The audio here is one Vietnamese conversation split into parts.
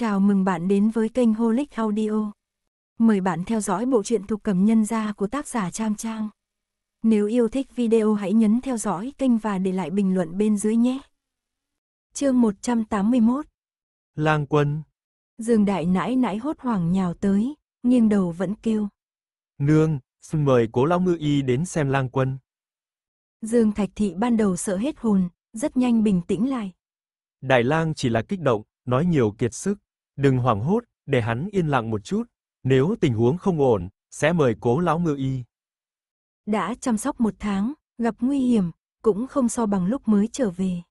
Chào mừng bạn đến với kênh Holic Audio. Mời bạn theo dõi bộ truyện thuộc cầm nhân gia của tác giả Trang Trang. Nếu yêu thích video hãy nhấn theo dõi kênh và để lại bình luận bên dưới nhé. Chương 181 Lang quân Dương đại nãi nãi hốt hoảng nhào tới, nhưng đầu vẫn kêu. Nương, xin mời cố lão ngư y đến xem lang quân. Dương thạch thị ban đầu sợ hết hồn, rất nhanh bình tĩnh lại. Đại lang chỉ là kích động, nói nhiều kiệt sức. Đừng hoảng hốt, để hắn yên lặng một chút, nếu tình huống không ổn, sẽ mời cố lão ngư y. Đã chăm sóc một tháng, gặp nguy hiểm, cũng không so bằng lúc mới trở về.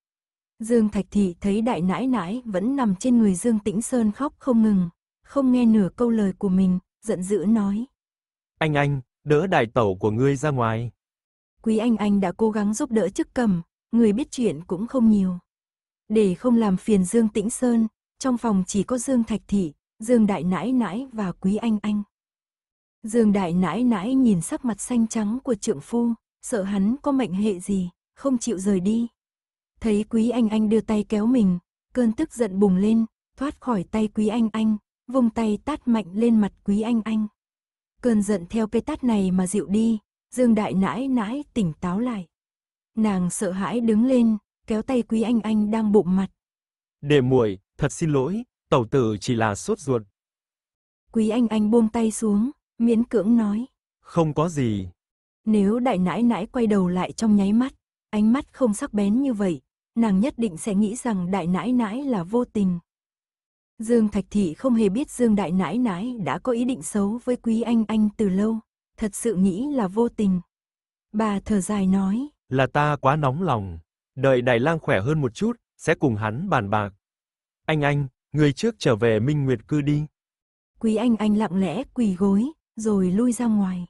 Dương Thạch Thị thấy đại nãi nãi vẫn nằm trên người Dương Tĩnh Sơn khóc không ngừng, không nghe nửa câu lời của mình, giận dữ nói. Anh anh, đỡ đại tẩu của ngươi ra ngoài. Quý anh anh đã cố gắng giúp đỡ chức cầm, người biết chuyện cũng không nhiều. Để không làm phiền Dương Tĩnh Sơn, trong phòng chỉ có Dương Thạch Thị, Dương Đại Nãi Nãi và Quý Anh Anh. Dương Đại Nãi Nãi nhìn sắc mặt xanh trắng của trượng phu, sợ hắn có mệnh hệ gì, không chịu rời đi. Thấy Quý Anh Anh đưa tay kéo mình, cơn tức giận bùng lên, thoát khỏi tay Quý Anh Anh, vung tay tát mạnh lên mặt Quý Anh Anh. Cơn giận theo cây tát này mà dịu đi, Dương Đại Nãi Nãi tỉnh táo lại. Nàng sợ hãi đứng lên, kéo tay Quý Anh Anh đang bụng mặt. Để muội Thật xin lỗi, tẩu tử chỉ là sốt ruột. Quý anh anh buông tay xuống, miễn cưỡng nói. Không có gì. Nếu đại nãi nãi quay đầu lại trong nháy mắt, ánh mắt không sắc bén như vậy, nàng nhất định sẽ nghĩ rằng đại nãi nãi là vô tình. Dương Thạch Thị không hề biết Dương Đại Nãi Nãi đã có ý định xấu với Quý Anh Anh từ lâu, thật sự nghĩ là vô tình. Bà thở dài nói, là ta quá nóng lòng, đợi Đại Lang khỏe hơn một chút, sẽ cùng hắn bàn bạc. Anh anh, người trước trở về Minh Nguyệt cư đi. Quý anh anh lặng lẽ quỳ gối, rồi lui ra ngoài.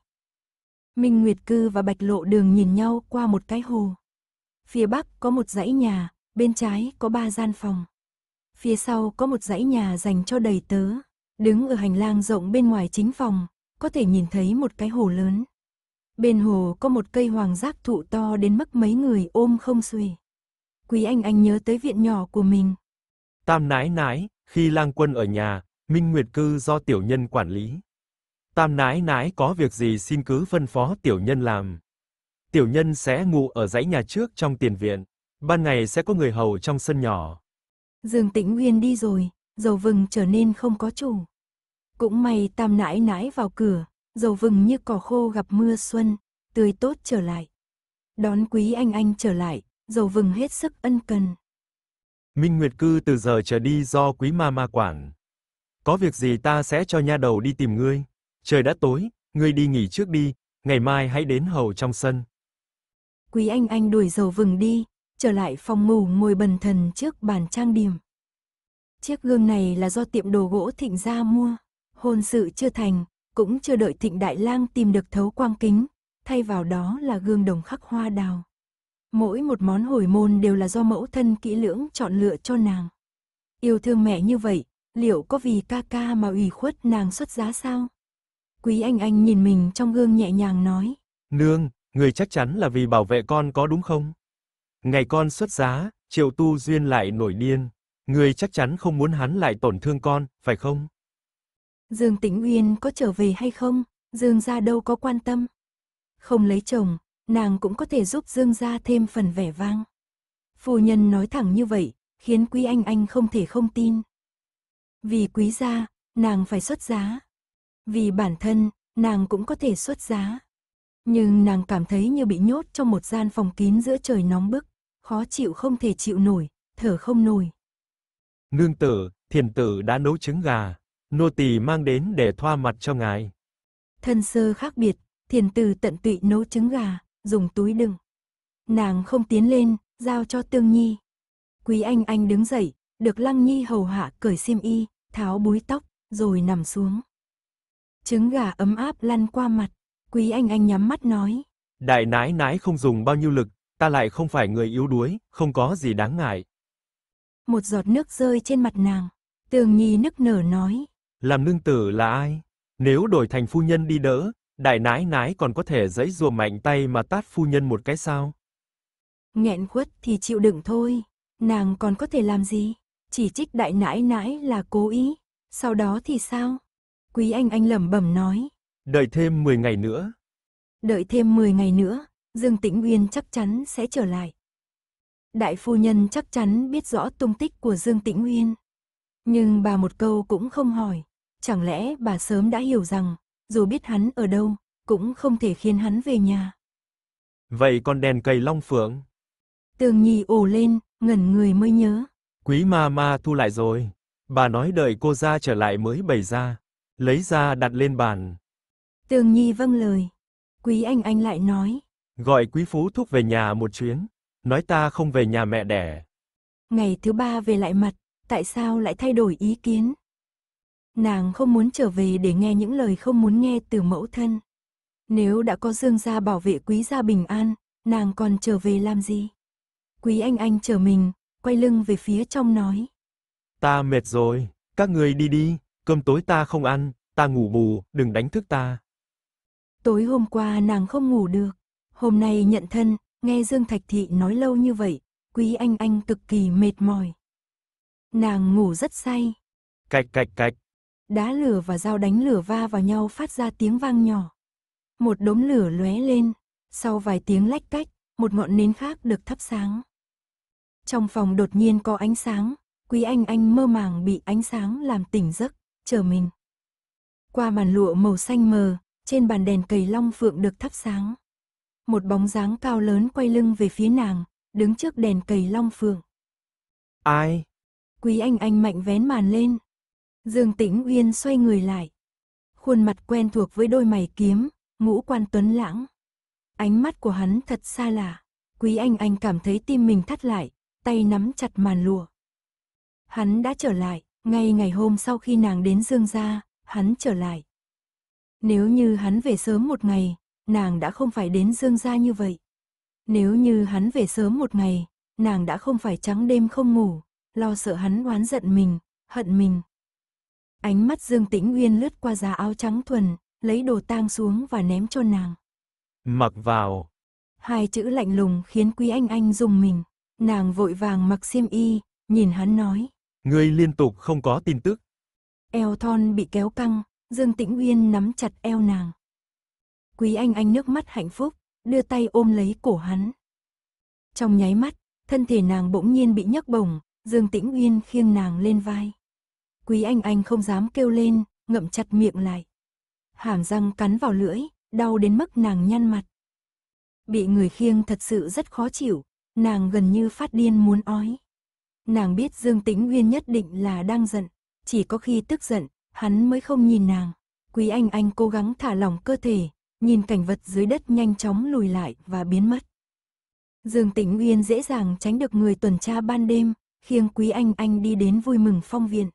Minh Nguyệt cư và Bạch Lộ Đường nhìn nhau qua một cái hồ. Phía bắc có một dãy nhà, bên trái có ba gian phòng. Phía sau có một dãy nhà dành cho đầy tớ. Đứng ở hành lang rộng bên ngoài chính phòng, có thể nhìn thấy một cái hồ lớn. Bên hồ có một cây hoàng giác thụ to đến mức mấy người ôm không xuể. Quý anh anh nhớ tới viện nhỏ của mình, Tam nãi nãi, khi lang quân ở nhà, Minh Nguyệt cư do tiểu nhân quản lý. Tam nãi nãi có việc gì xin cứ phân phó tiểu nhân làm. Tiểu nhân sẽ ngủ ở dãy nhà trước trong tiền viện, ban ngày sẽ có người hầu trong sân nhỏ. Dương Tĩnh Uyên đi rồi, dầu vừng trở nên không có chủ. Cũng may tam nãi nãi vào cửa, dầu vừng như cỏ khô gặp mưa xuân, tươi tốt trở lại. Đón quý anh anh trở lại, dầu vừng hết sức ân cần. Minh Nguyệt cư từ giờ trở đi do Quý ma ma quản. Có việc gì ta sẽ cho nha đầu đi tìm ngươi. Trời đã tối, ngươi đi nghỉ trước đi, ngày mai hãy đến hầu trong sân. Quý Anh Anh đuổi dầu vừng đi, trở lại phòng ngủ ngồi bần thần trước bàn trang điểm. Chiếc gương này là do tiệm đồ gỗ Thịnh gia mua, hôn sự chưa thành, cũng chưa đợi Thịnh Đại Lang tìm được thấu quang kính, thay vào đó là gương đồng khắc hoa đào. Mỗi một món hồi môn đều là do mẫu thân kỹ lưỡng chọn lựa cho nàng. Yêu thương mẹ như vậy, liệu có vì ca ca mà ủy khuất nàng xuất giá sao? Quý anh anh nhìn mình trong gương nhẹ nhàng nói. Nương, người chắc chắn là vì bảo vệ con có đúng không? Ngày con xuất giá, triệu tu duyên lại nổi điên. Người chắc chắn không muốn hắn lại tổn thương con, phải không? Dương Tĩnh Uyên có trở về hay không? Dương gia đâu có quan tâm. Không lấy chồng, nàng cũng có thể giúp Dương gia thêm phần vẻ vang. Phu nhân nói thẳng như vậy, khiến Quý Anh Anh không thể không tin. Vì quý gia, nàng phải xuất giá. Vì bản thân, nàng cũng có thể xuất giá. Nhưng nàng cảm thấy như bị nhốt trong một gian phòng kín giữa trời nóng bức, khó chịu không thể chịu nổi, thở không nổi. Nương tử, thiền tử đã nấu trứng gà, nô tỳ mang đến để thoa mặt cho ngài. Thân sơ khác biệt, thiền tử tận tụy nấu trứng gà, dùng túi đựng. Nàng không tiến lên, giao cho Tương Nhi. Quý Anh Anh đứng dậy, được Lăng Nhi hầu hạ cởi xiêm y, tháo búi tóc, rồi nằm xuống. Trứng gà ấm áp lăn qua mặt, Quý Anh Anh nhắm mắt nói. Đại nái nái không dùng bao nhiêu lực, ta lại không phải người yếu đuối, không có gì đáng ngại. Một giọt nước rơi trên mặt nàng, tương Nhi nức nở nói. Làm nương tử là ai? Nếu đổi thành phu nhân đi đỡ, Đại nãi nãi còn có thể giãy giụa mạnh tay mà tát phu nhân một cái sao? Nghẹn khuất thì chịu đựng thôi, nàng còn có thể làm gì? Chỉ trích đại nãi nãi là cố ý, sau đó thì sao? Quý anh anh lẩm bẩm nói. Đợi thêm 10 ngày nữa. Đợi thêm 10 ngày nữa, Dương Tĩnh Uyên chắc chắn sẽ trở lại. Đại phu nhân chắc chắn biết rõ tung tích của Dương Tĩnh Uyên. Nhưng bà một câu cũng không hỏi, chẳng lẽ bà sớm đã hiểu rằng dù biết hắn ở đâu, cũng không thể khiến hắn về nhà. Vậy còn đèn cầy long phượng? Tường Nhi ồ lên, ngẩn người mới nhớ. Quý ma ma thu lại rồi. Bà nói đợi cô ra trở lại mới bày ra. Lấy ra đặt lên bàn. Tường Nhi vâng lời. Quý anh anh lại nói. Gọi quý phú thúc về nhà một chuyến. Nói ta không về nhà mẹ đẻ. Ngày thứ ba về lại mặt, tại sao lại thay đổi ý kiến? Nàng không muốn trở về để nghe những lời không muốn nghe từ mẫu thân. Nếu đã có dương gia bảo vệ quý gia bình an, nàng còn trở về làm gì? Quý anh anh chờ mình, quay lưng về phía trong nói. Ta mệt rồi, các người đi đi, cơm tối ta không ăn, ta ngủ bù, đừng đánh thức ta. Tối hôm qua nàng không ngủ được, hôm nay nhận thân, nghe Dương Thạch Thị nói lâu như vậy, quý anh anh cực kỳ mệt mỏi. Nàng ngủ rất say. Cạch cạch cạch, Đá lửa và dao đánh lửa va vào nhau phát ra tiếng vang nhỏ. Một đốm lửa lóe lên, sau vài tiếng lách cách, một ngọn nến khác được thắp sáng. Trong phòng đột nhiên có ánh sáng, Quý Anh Anh mơ màng bị ánh sáng làm tỉnh giấc, chờ mình. Qua màn lụa màu xanh mờ, trên bàn đèn cầy long phượng được thắp sáng. Một bóng dáng cao lớn quay lưng về phía nàng, đứng trước đèn cầy long phượng. Ai? Quý Anh Anh mạnh vén màn lên, Dương Tĩnh Uyên xoay người lại. Khuôn mặt quen thuộc với đôi mày kiếm, ngũ quan tuấn lãng. Ánh mắt của hắn thật xa lạ. Quý Anh Anh cảm thấy tim mình thắt lại, tay nắm chặt màn lụa. Hắn đã trở lại, ngay ngày hôm sau khi nàng đến Dương gia, hắn trở lại. Nếu như hắn về sớm một ngày, nàng đã không phải đến Dương gia như vậy. Nếu như hắn về sớm một ngày, nàng đã không phải trắng đêm không ngủ, lo sợ hắn oán giận mình, hận mình. Ánh mắt Dương Tĩnh Uyên lướt qua giá áo trắng thuần, lấy đồ tang xuống và ném cho nàng. Mặc vào. Hai chữ lạnh lùng khiến Quý Anh Anh dùng mình. Nàng vội vàng mặc xiêm y, nhìn hắn nói. Ngươi liên tục không có tin tức. Eo thon bị kéo căng, Dương Tĩnh Uyên nắm chặt eo nàng. Quý Anh Anh nước mắt hạnh phúc, đưa tay ôm lấy cổ hắn. Trong nháy mắt, thân thể nàng bỗng nhiên bị nhấc bổng, Dương Tĩnh Uyên khiêng nàng lên vai. Quý Anh Anh không dám kêu lên, ngậm chặt miệng lại. Hàm răng cắn vào lưỡi, đau đến mức nàng nhăn mặt. Bị người khiêng thật sự rất khó chịu, nàng gần như phát điên muốn ói. Nàng biết Dương Tĩnh Nguyên nhất định là đang giận, chỉ có khi tức giận, hắn mới không nhìn nàng. Quý Anh Anh cố gắng thả lỏng cơ thể, nhìn cảnh vật dưới đất nhanh chóng lùi lại và biến mất. Dương Tĩnh Uyên dễ dàng tránh được người tuần tra ban đêm, khiêng Quý Anh Anh đi đến vui mừng phong viện.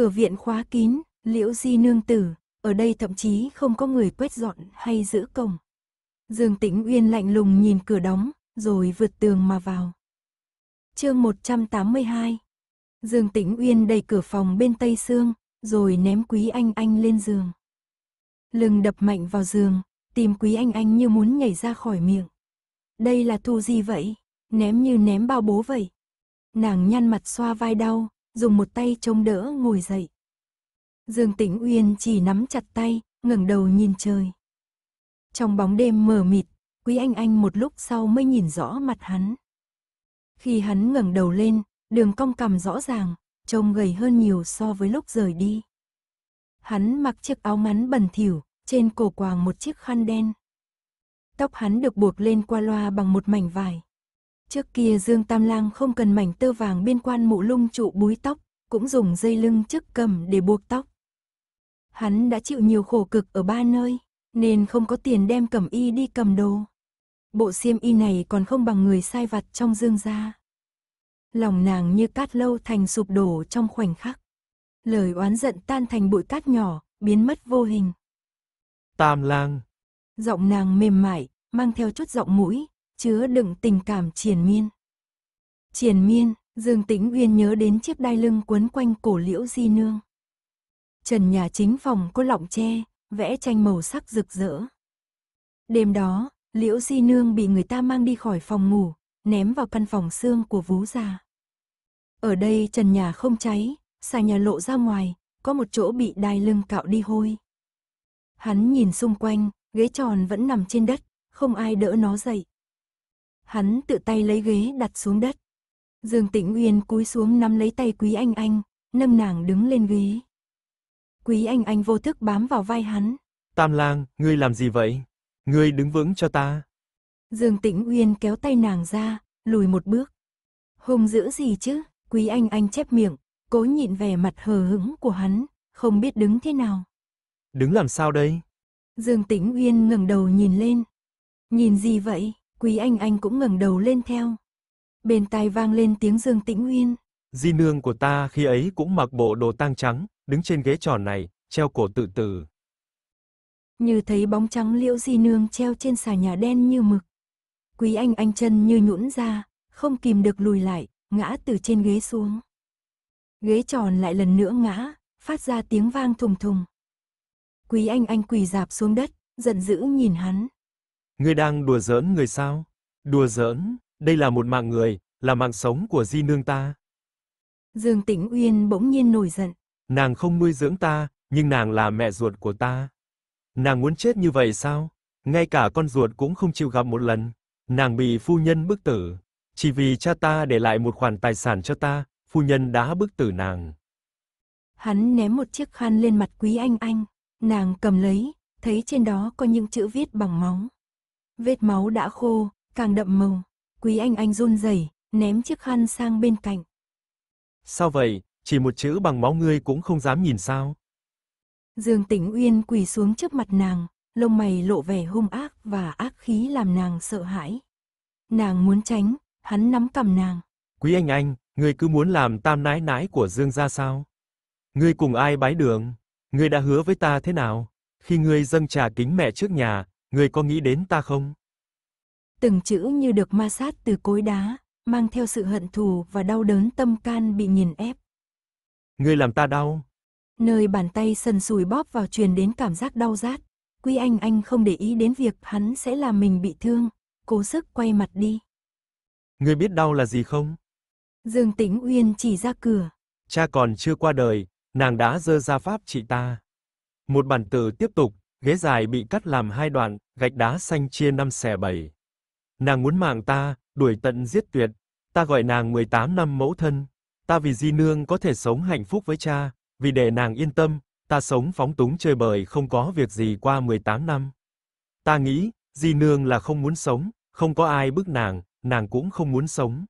Cửa viện khóa kín, liễu di nương tử, ở đây thậm chí không có người quét dọn hay giữ cổng. Dương Tĩnh Uyên lạnh lùng nhìn cửa đóng, rồi vượt tường mà vào. Chương 182. Dương Tĩnh Uyên đẩy cửa phòng bên tây xương, rồi ném Quý Anh Anh lên giường. Lưng đập mạnh vào giường, tìm Quý Anh Anh như muốn nhảy ra khỏi miệng. Đây là thu gì vậy? Ném như ném bao bố vậy. Nàng nhăn mặt xoa vai đau, dùng một tay chống đỡ ngồi dậy. Dương Tĩnh Uyên chỉ nắm chặt tay, ngẩng đầu nhìn trời. Trong bóng đêm mờ mịt, Quý Anh Anh một lúc sau mới nhìn rõ mặt hắn. Khi hắn ngẩng đầu lên, đường cong cằm rõ ràng, trông gầy hơn nhiều so với lúc rời đi. Hắn mặc chiếc áo ngắn bẩn thỉu, trên cổ quàng một chiếc khăn đen. Tóc hắn được buộc lên qua loa bằng một mảnh vải. Trước kia Dương Tam Lang không cần mảnh tơ vàng biên quan mụ lung trụ búi tóc, cũng dùng dây lưng chức cầm để buộc tóc. Hắn đã chịu nhiều khổ cực ở ba nơi, nên không có tiền đem cầm y đi cầm đồ. Bộ xiêm y này còn không bằng người sai vặt trong dương gia. Lòng nàng như cát lâu thành sụp đổ trong khoảnh khắc. Lời oán giận tan thành bụi cát nhỏ, biến mất vô hình. Tam lang. Giọng nàng mềm mại, mang theo chút giọng mũi, chứa đựng tình cảm triền miên. Triền miên, Dương Tĩnh Uyên nhớ đến chiếc đai lưng quấn quanh cổ liễu di nương. Trần nhà chính phòng có lọng tre, vẽ tranh màu sắc rực rỡ. Đêm đó, liễu di nương bị người ta mang đi khỏi phòng ngủ, ném vào căn phòng xương của vú già. Ở đây trần nhà không cháy, xà nhà lộ ra ngoài, có một chỗ bị đai lưng cạo đi hôi. Hắn nhìn xung quanh, ghế tròn vẫn nằm trên đất, không ai đỡ nó dậy hắn tự tay lấy ghế đặt xuống đất. Dương Tĩnh Uyên cúi xuống nắm lấy tay Quý Anh Anh, nâng nàng đứng lên ghế. Quý Anh Anh vô thức bám vào vai hắn. Tam lang, ngươi làm gì vậy? Ngươi đứng vững cho ta. Dương Tĩnh Uyên kéo tay nàng ra, lùi một bước. Hùng giữ gì chứ? Quý Anh Anh chép miệng, cố nhịn vẻ mặt hờ hững của hắn, không biết đứng thế nào. Đứng làm sao đây? Dương Tĩnh Uyên ngẩng đầu nhìn lên. Nhìn gì vậy? Quý Anh Anh cũng ngẩng đầu lên theo. Bên tai vang lên tiếng Dương Tĩnh nguyên Di nương của ta khi ấy cũng mặc bộ đồ tang trắng, đứng trên ghế tròn này, treo cổ tự tử. Như thấy bóng trắng liễu di nương treo trên xà nhà đen như mực. Quý Anh Anh chân như nhũn ra, không kìm được lùi lại, ngã từ trên ghế xuống. Ghế tròn lại lần nữa ngã, phát ra tiếng vang thùng thùng. Quý Anh Anh quỳ dạp xuống đất, giận dữ nhìn hắn. Ngươi đang đùa giỡn người sao? Đùa giỡn, đây là một mạng người, là mạng sống của di nương ta. Dương Tĩnh Uyên bỗng nhiên nổi giận. Nàng không nuôi dưỡng ta, nhưng nàng là mẹ ruột của ta. Nàng muốn chết như vậy sao? Ngay cả con ruột cũng không chịu gặp một lần. Nàng bị phu nhân bức tử. Chỉ vì cha ta để lại một khoản tài sản cho ta, phu nhân đã bức tử nàng. Hắn ném một chiếc khăn lên mặt Quý Anh Anh, nàng cầm lấy, thấy trên đó có những chữ viết bằng móng vết máu đã khô, càng đậm màu. Quý anh anh run rẩy, ném chiếc khăn sang bên cạnh. Sao vậy, chỉ một chữ bằng máu ngươi cũng không dám nhìn sao? Dương Tĩnh Uyên quỳ xuống trước mặt nàng, lông mày lộ vẻ hung ác và ác khí làm nàng sợ hãi. Nàng muốn tránh, hắn nắm cầm nàng. Quý anh anh, ngươi cứ muốn làm tam nái nái của Dương gia sao? Ngươi cùng ai bái đường? Ngươi đã hứa với ta thế nào? Khi ngươi dâng trà kính mẹ trước nhà, Người có nghĩ đến ta không? Từng chữ như được ma sát từ cối đá, mang theo sự hận thù và đau đớn tâm can bị nhìn ép. Ngươi làm ta đau. Nơi bàn tay sần sùi bóp vào truyền đến cảm giác đau rát. Quy Anh Anh không để ý đến việc hắn sẽ làm mình bị thương, cố sức quay mặt đi. Ngươi biết đau là gì không? Dương Tĩnh Uyên chỉ ra cửa. Cha còn chưa qua đời, nàng đã dơ ra pháp trị ta. Một bản tử tiếp tục, Ghế dài bị cắt làm hai đoạn, gạch đá xanh chia năm xẻ bảy. Nàng muốn mạng ta, đuổi tận giết tuyệt. Ta gọi nàng 18 năm mẫu thân. Ta vì Di Nương có thể sống hạnh phúc với cha, vì để nàng yên tâm, ta sống phóng túng chơi bời không có việc gì qua 18 năm. Ta nghĩ, Di Nương là không muốn sống, không có ai bức nàng, nàng cũng không muốn sống.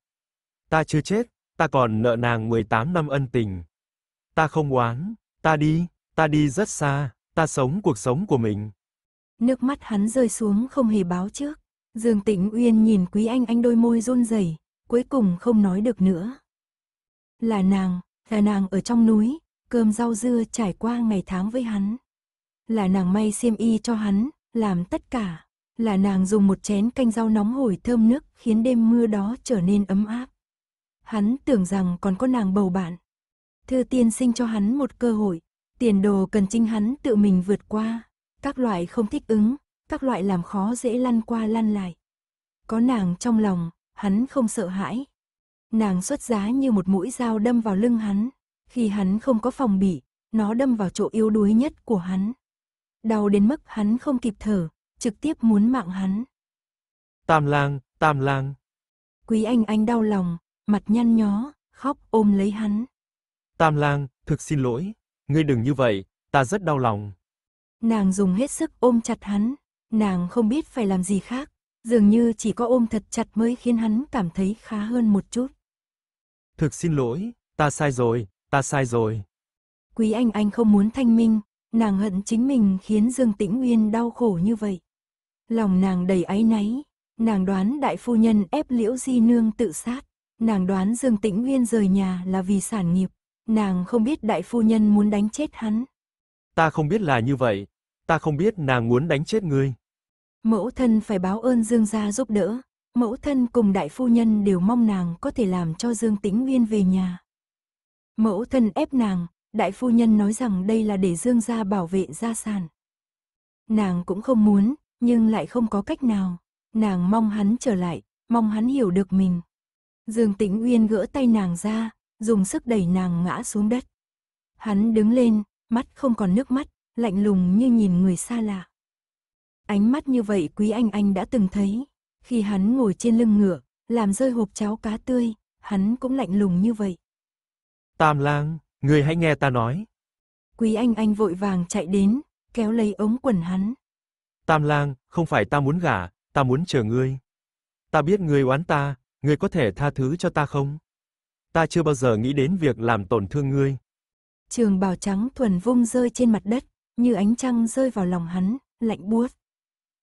Ta chưa chết, ta còn nợ nàng 18 năm ân tình. Ta không oán, ta đi, ta đi rất xa ta sống cuộc sống của mình. Nước mắt hắn rơi xuống không hề báo trước. Dương Tĩnh Uyên nhìn Quý Anh Anh đôi môi run rẩy, cuối cùng không nói được nữa. Là nàng, là nàng ở trong núi, cơm rau dưa trải qua ngày tháng với hắn. Là nàng may xiêm y cho hắn, làm tất cả. Là nàng dùng một chén canh rau nóng hổi thơm nước khiến đêm mưa đó trở nên ấm áp. Hắn tưởng rằng còn có nàng bầu bạn. Thư tiên sinh cho hắn một cơ hội, Tiền đồ cần chính hắn tự mình vượt qua, các loại không thích ứng, các loại làm khó dễ lăn qua lăn lại. Có nàng trong lòng, hắn không sợ hãi. Nàng xuất giá như một mũi dao đâm vào lưng hắn, khi hắn không có phòng bị, nó đâm vào chỗ yếu đuối nhất của hắn. Đau đến mức hắn không kịp thở, trực tiếp muốn mạng hắn. Tam lang, tam lang. Quý anh anh đau lòng, mặt nhăn nhó, khóc ôm lấy hắn. Tam lang, thực xin lỗi, ngươi đừng như vậy, ta rất đau lòng. Nàng dùng hết sức ôm chặt hắn, nàng không biết phải làm gì khác, dường như chỉ có ôm thật chặt mới khiến hắn cảm thấy khá hơn một chút. Thực xin lỗi, ta sai rồi, ta sai rồi. Quý Anh Anh không muốn thanh minh, nàng hận chính mình khiến Dương Tĩnh Nguyên đau khổ như vậy. Lòng nàng đầy áy náy, nàng đoán đại phu nhân ép Liễu Di Nương tự sát, nàng đoán Dương Tĩnh Nguyên rời nhà là vì sản nghiệp. Nàng không biết đại phu nhân muốn đánh chết hắn. Ta không biết là như vậy. Ta không biết nàng muốn đánh chết ngươi. Mẫu thân phải báo ơn Dương gia giúp đỡ. Mẫu thân cùng đại phu nhân đều mong nàng có thể làm cho Dương Tĩnh Uyên về nhà. Mẫu thân ép nàng, đại phu nhân nói rằng đây là để Dương gia bảo vệ gia sản. Nàng cũng không muốn, nhưng lại không có cách nào. Nàng mong hắn trở lại, mong hắn hiểu được mình. Dương Tĩnh Uyên gỡ tay nàng ra, dùng sức đẩy nàng ngã xuống đất. Hắn đứng lên, mắt không còn nước mắt, lạnh lùng như nhìn người xa lạ. Ánh mắt như vậy quý anh anh đã từng thấy, khi hắn ngồi trên lưng ngựa, làm rơi hộp cháo cá tươi, hắn cũng lạnh lùng như vậy. Tam lang, người hãy nghe ta nói. Quý anh anh vội vàng chạy đến, kéo lấy ống quần hắn. Tam lang, không phải ta muốn gả, ta muốn chờ ngươi. Ta biết ngươi oán ta, ngươi có thể tha thứ cho ta không? ta chưa bao giờ nghĩ đến việc làm tổn thương ngươi. Trường bào trắng thuần vung rơi trên mặt đất, như ánh trăng rơi vào lòng hắn, lạnh buốt.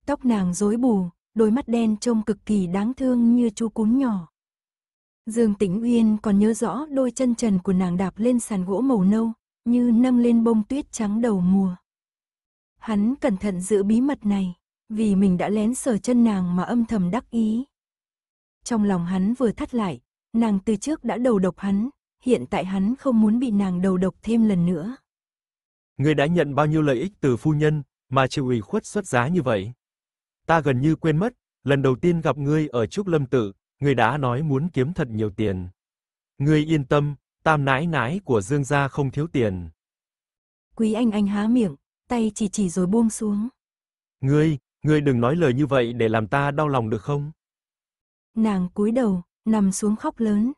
Tóc nàng rối bù, đôi mắt đen trông cực kỳ đáng thương như chú cún nhỏ. Dương Tĩnh Uyên còn nhớ rõ đôi chân trần của nàng đạp lên sàn gỗ màu nâu, như nâng lên bông tuyết trắng đầu mùa. Hắn cẩn thận giữ bí mật này, vì mình đã lén sờ chân nàng mà âm thầm đắc ý. Trong lòng hắn vừa thắt lại, nàng từ trước đã đầu độc hắn, hiện tại hắn không muốn bị nàng đầu độc thêm lần nữa. người đã nhận bao nhiêu lợi ích từ phu nhân, mà chịu ủy khuất xuất giá như vậy? Ta gần như quên mất, lần đầu tiên gặp ngươi ở Trúc Lâm Tự, ngươi đã nói muốn kiếm thật nhiều tiền. Ngươi yên tâm, tam nãi nãi của Dương gia không thiếu tiền. Quý anh anh há miệng, tay chỉ chỉ rồi buông xuống. Ngươi, ngươi đừng nói lời như vậy để làm ta đau lòng được không? Nàng cúi đầu, nằm xuống khóc lớn.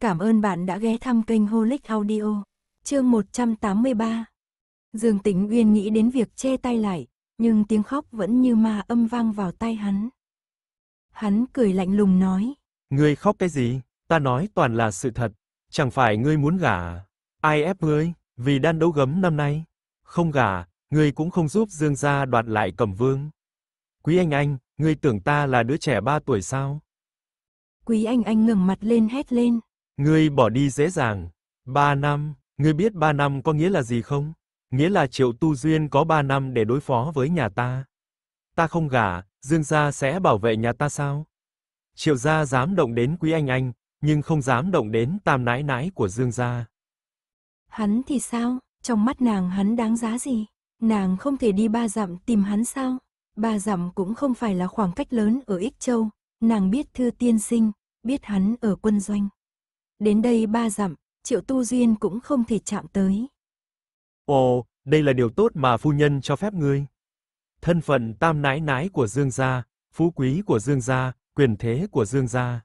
Cảm ơn bạn đã ghé thăm kênh Holic Audio. Chương 183. Dương Tĩnh Uyên nghĩ đến việc che tay lại, nhưng tiếng khóc vẫn như ma âm vang vào tay hắn. Hắn cười lạnh lùng nói: "Ngươi khóc cái gì? Ta nói toàn là sự thật, chẳng phải ngươi muốn gả Ai ép ngươi? Vì đan đấu gấm năm nay, không gả, ngươi cũng không giúp Dương gia đoạt lại Cẩm Vương." Quý anh anh, ngươi tưởng ta là đứa trẻ 3 tuổi sao? Quý Anh Anh ngẩng mặt lên hét lên. Ngươi bỏ đi dễ dàng. Ba năm, ngươi biết ba năm có nghĩa là gì không? Nghĩa là Triệu Tu Duyên có ba năm để đối phó với nhà ta. Ta không gả, Dương gia sẽ bảo vệ nhà ta sao? Triệu gia dám động đến Quý Anh Anh, nhưng không dám động đến tam nãi nãi của Dương gia. Hắn thì sao? Trong mắt nàng hắn đáng giá gì? Nàng không thể đi ba dặm tìm hắn sao? Ba dặm cũng không phải là khoảng cách lớn ở Ích Châu, Nàng biết thư tiên sinh, biết hắn ở quân doanh. Đến đây ba dặm, triệu tu duyên cũng không thể chạm tới. Ồ, đây là điều tốt mà phu nhân cho phép ngươi. Thân phận tam nái nái của Dương gia, phú quý của Dương gia, quyền thế của Dương gia.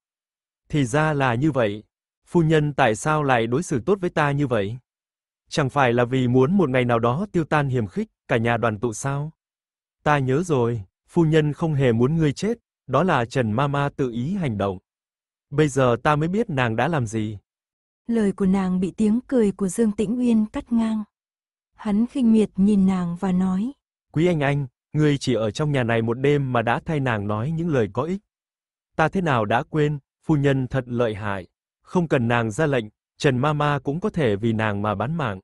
Thì ra là như vậy. Phu nhân tại sao lại đối xử tốt với ta như vậy? Chẳng phải là vì muốn một ngày nào đó tiêu tan hiểm khích, cả nhà đoàn tụ sao? Ta nhớ rồi, phu nhân không hề muốn ngươi chết, đó là Trần Mama tự ý hành động. Bây giờ ta mới biết nàng đã làm gì. Lời của nàng bị tiếng cười của Dương Tĩnh Uyên cắt ngang. Hắn khinh miệt nhìn nàng và nói: "Quý anh anh, ngươi chỉ ở trong nhà này một đêm mà đã thay nàng nói những lời có ích. Ta thế nào đã quên, phu nhân thật lợi hại, không cần nàng ra lệnh, Trần Mama cũng có thể vì nàng mà bán mạng."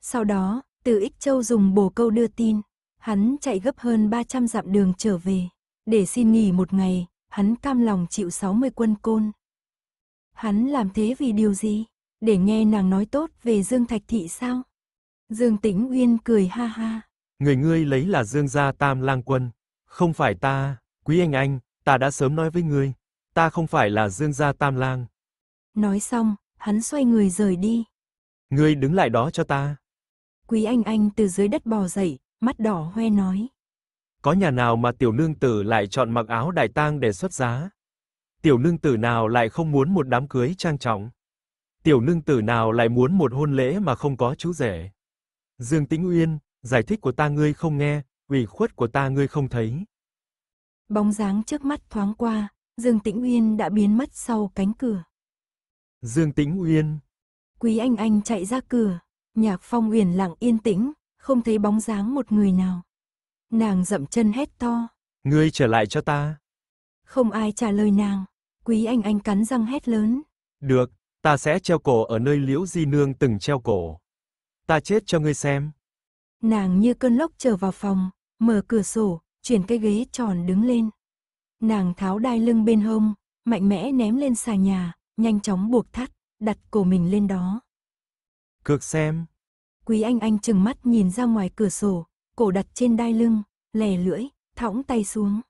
Sau đó, Từ Ích Châu dùng bồ câu đưa tin, hắn chạy gấp hơn 300 dặm đường trở về. Để xin nghỉ một ngày, hắn cam lòng chịu 60 quân côn. Hắn làm thế vì điều gì? Để nghe nàng nói tốt về Dương Thạch Thị sao? Dương Tĩnh Uyên cười ha ha. Người ngươi lấy là Dương gia tam lang quân. Không phải ta, quý anh anh, ta đã sớm nói với ngươi. Ta không phải là Dương gia tam lang. Nói xong, hắn xoay người rời đi. Ngươi đứng lại đó cho ta. Quý anh anh từ dưới đất bò dậy, mắt đỏ hoe nói. Có nhà nào mà tiểu nương tử lại chọn mặc áo đại tang để xuất giá? Tiểu nương tử nào lại không muốn một đám cưới trang trọng? Tiểu nương tử nào lại muốn một hôn lễ mà không có chú rể? Dương Tĩnh Uyên, giải thích của ta ngươi không nghe, ủy khuất của ta ngươi không thấy. Bóng dáng trước mắt thoáng qua, Dương Tĩnh Uyên đã biến mất sau cánh cửa. Dương Tĩnh Uyên. Quý Anh Anh chạy ra cửa, Nhạc Phong Uyển lặng yên tĩnh, không thấy bóng dáng một người nào. Nàng dậm chân hét to. Ngươi trở lại cho ta. Không ai trả lời nàng. Quý anh anh cắn răng hét lớn. Được, ta sẽ treo cổ ở nơi liễu di nương từng treo cổ. Ta chết cho ngươi xem. Nàng như cơn lốc trở vào phòng, mở cửa sổ, chuyển cái ghế tròn đứng lên. Nàng tháo đai lưng bên hông, mạnh mẽ ném lên sàn nhà, nhanh chóng buộc thắt, đặt cổ mình lên đó. Cược xem. Quý anh anh chừng mắt nhìn ra ngoài cửa sổ, cổ đặt trên đai lưng, lè lưỡi, thõng tay xuống.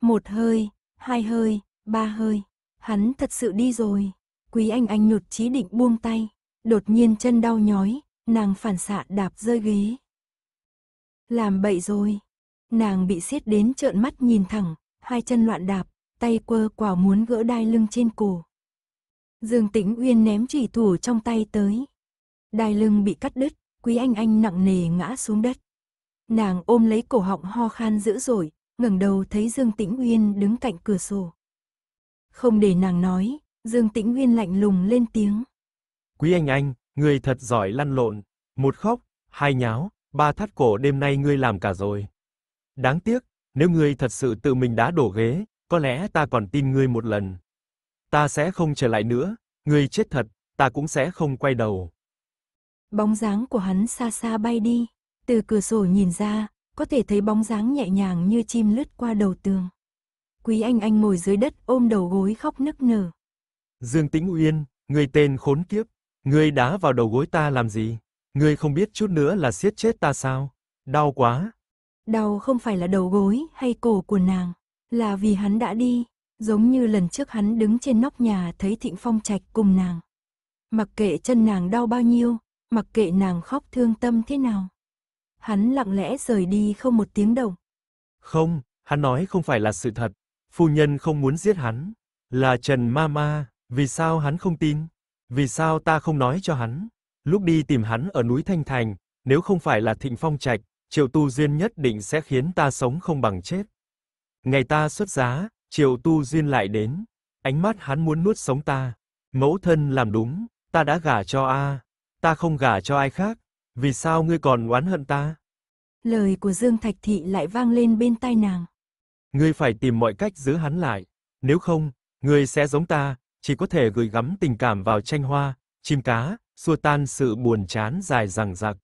Một hơi, hai hơi, ba hơi, hắn thật sự đi rồi. Quý anh anh nhụt chí định buông tay, đột nhiên chân đau nhói, nàng phản xạ đạp rơi ghế. Làm bậy rồi. Nàng bị siết đến trợn mắt nhìn thẳng, hai chân loạn đạp, tay quơ quả muốn gỡ đai lưng trên cổ. Dương Tĩnh Uyên ném chỉ thủ trong tay tới. Đai lưng bị cắt đứt, Quý Anh Anh nặng nề ngã xuống đất. Nàng ôm lấy cổ họng ho khan dữ dội, ngẩng đầu thấy Dương Tĩnh Uyên đứng cạnh cửa sổ. Không để nàng nói, Dương Tĩnh Uyên lạnh lùng lên tiếng. Quý anh anh, người thật giỏi lăn lộn, một khóc, hai nháo, ba thắt cổ đêm nay ngươi làm cả rồi. Đáng tiếc, nếu ngươi thật sự tự mình đã đổ ghế, có lẽ ta còn tin ngươi một lần. Ta sẽ không trở lại nữa, ngươi chết thật, ta cũng sẽ không quay đầu. Bóng dáng của hắn xa xa bay đi. Từ cửa sổ nhìn ra, có thể thấy bóng dáng nhẹ nhàng như chim lướt qua đầu tường. Quý Anh Anh ngồi dưới đất ôm đầu gối khóc nức nở. Dương Tĩnh Uyên, người tên khốn kiếp, người đá vào đầu gối ta làm gì? Người không biết chút nữa là siết chết ta sao? Đau quá. Đau không phải là đầu gối hay cổ của nàng, là vì hắn đã đi, giống như lần trước hắn đứng trên nóc nhà thấy Thịnh Phong Trạch cùng nàng. Mặc kệ chân nàng đau bao nhiêu, mặc kệ nàng khóc thương tâm thế nào hắn lặng lẽ rời đi không một tiếng động. Không, hắn nói không phải là sự thật, phu nhân không muốn giết hắn, là Trần Ma Ma, vì sao hắn không tin? Vì sao ta không nói cho hắn? Lúc đi tìm hắn ở núi Thanh Thành, nếu không phải là Thịnh Phong Trạch, Triệu Tu Duyên nhất định sẽ khiến ta sống không bằng chết. Ngày ta xuất giá, Triệu Tu Duyên lại đến, ánh mắt hắn muốn nuốt sống ta. Mẫu thân làm đúng, ta đã gả cho a, ta không gả cho ai khác, vì sao ngươi còn oán hận ta? Lời của Dương Thạch Thị lại vang lên bên tai nàng. Ngươi phải tìm mọi cách giữ hắn lại, nếu không, ngươi sẽ giống ta, chỉ có thể gửi gắm tình cảm vào tranh hoa, chim cá, xua tan sự buồn chán dài dằng dặc.